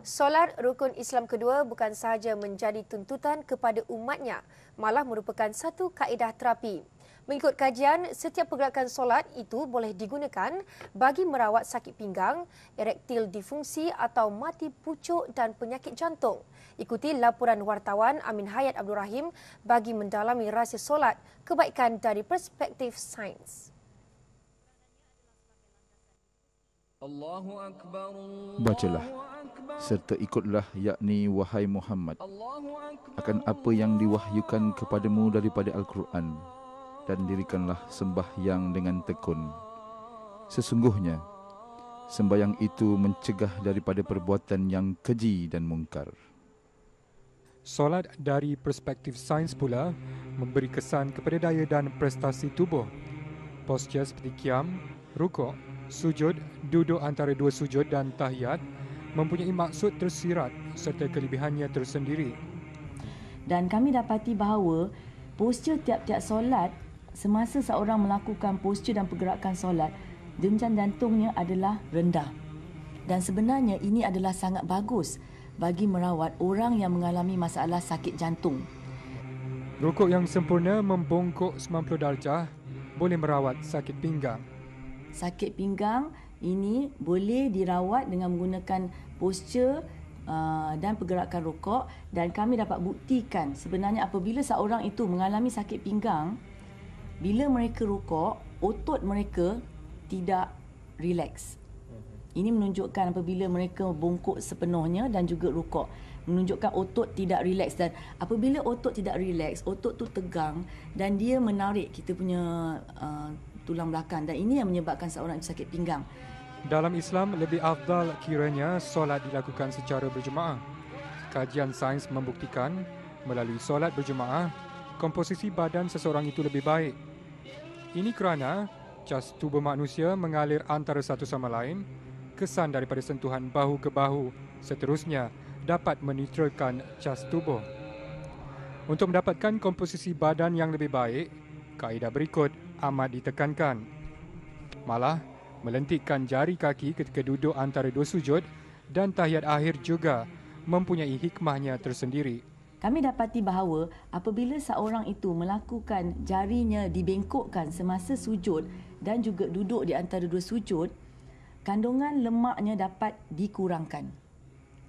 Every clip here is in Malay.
Solat rukun Islam kedua bukan sahaja menjadi tuntutan kepada umatnya, malah merupakan satu kaedah terapi. Mengikut kajian, setiap pergerakan solat itu boleh digunakan bagi merawat sakit pinggang, erektil difungsi atau mati pucuk dan penyakit jantung. Ikuti laporan wartawan Amin Hayat Abdul Rahim bagi mendalami rahsia solat kebaikan dari perspektif sains. Bacalah serta ikutlah yakni wahai Muhammad akan apa yang diwahyukan kepadamu daripada Al-Quran dan dirikanlah sembahyang dengan tekun. Sesungguhnya, sembahyang itu mencegah daripada perbuatan yang keji dan mungkar. Solat dari perspektif sains pula memberi kesan kepada daya dan prestasi tubuh. Postur seperti kiam, rukuk sujud, duduk antara dua sujud dan tahiyat mempunyai maksud tersirat serta kelebihannya tersendiri. Dan kami dapati bahawa postur tiap-tiap solat semasa seorang melakukan postur dan pergerakan solat, denjan jantungnya adalah rendah. Dan sebenarnya ini adalah sangat bagus bagi merawat orang yang mengalami masalah sakit jantung. Rukuk yang sempurna membongkok 90 darjah boleh merawat sakit pinggang sakit pinggang ini boleh dirawat dengan menggunakan posture Uh, dan pergerakan rokok dan kami dapat buktikan sebenarnya apabila seorang itu mengalami sakit pinggang bila mereka rokok otot mereka tidak relax mhm. ini menunjukkan apabila mereka bongkok sepenuhnya dan juga rokok menunjukkan otot tidak relax dan apabila otot tidak relax otot tu tegang dan dia menarik kita punya uh, tulang belakang dan ini yang menyebabkan seorang itu sakit pinggang. Dalam Islam, lebih afdal kiranya solat dilakukan secara berjemaah. Kajian sains membuktikan melalui solat berjemaah, komposisi badan seseorang itu lebih baik. Ini kerana cas tubuh manusia mengalir antara satu sama lain, kesan daripada sentuhan bahu ke bahu seterusnya dapat menetralkan cas tubuh. Untuk mendapatkan komposisi badan yang lebih baik, kaedah berikut amat ditekankan. Malah, melentikkan jari kaki ketika duduk antara dua sujud dan tahiyat akhir juga mempunyai hikmahnya tersendiri. Kami dapati bahawa apabila seorang itu melakukan jarinya dibengkokkan semasa sujud dan juga duduk di antara dua sujud, kandungan lemaknya dapat dikurangkan.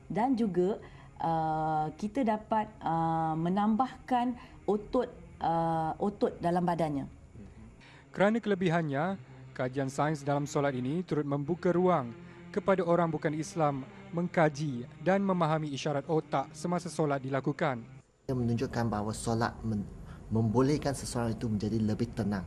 Dan juga uh, kita dapat uh, menambahkan otot uh, otot dalam badannya. Kerana kelebihannya, kajian sains dalam solat ini turut membuka ruang kepada orang bukan Islam mengkaji dan memahami isyarat otak semasa solat dilakukan. Ia menunjukkan bahawa solat membolehkan seseorang itu menjadi lebih tenang.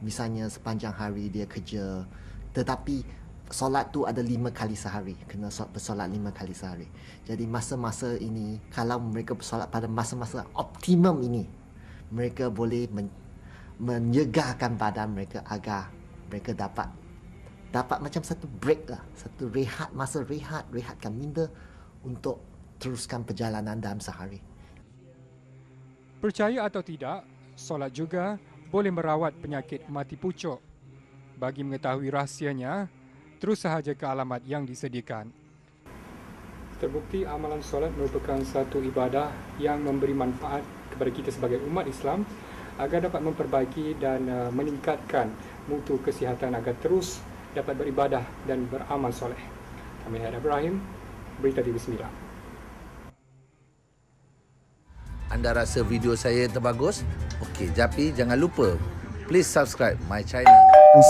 Misalnya sepanjang hari dia kerja, tetapi solat tu ada lima kali sehari. Kena bersolat lima kali sehari. Jadi masa-masa ini, kalau mereka bersolat pada masa-masa optimum ini, mereka boleh men- menyegarkan badan mereka agar mereka dapat dapat macam satu break lah satu rehat masa rehat rehatkan minda untuk teruskan perjalanan dalam sehari percaya atau tidak solat juga boleh merawat penyakit mati pucuk bagi mengetahui rahsianya terus sahaja ke alamat yang disediakan Terbukti amalan solat merupakan satu ibadah yang memberi manfaat kepada kita sebagai umat Islam agar dapat memperbaiki dan uh, meningkatkan mutu kesihatan agar terus dapat beribadah dan beramal soleh. Kami Hayat Ibrahim, Berita di Bismillah. Anda rasa video saya terbagus? Okey, tapi jangan lupa please subscribe my channel.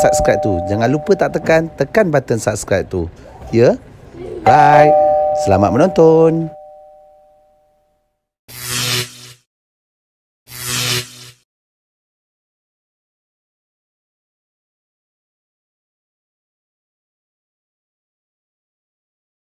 Subscribe tu, jangan lupa tak tekan, tekan button subscribe tu. Ya? Yeah? Bye. Selamat menonton!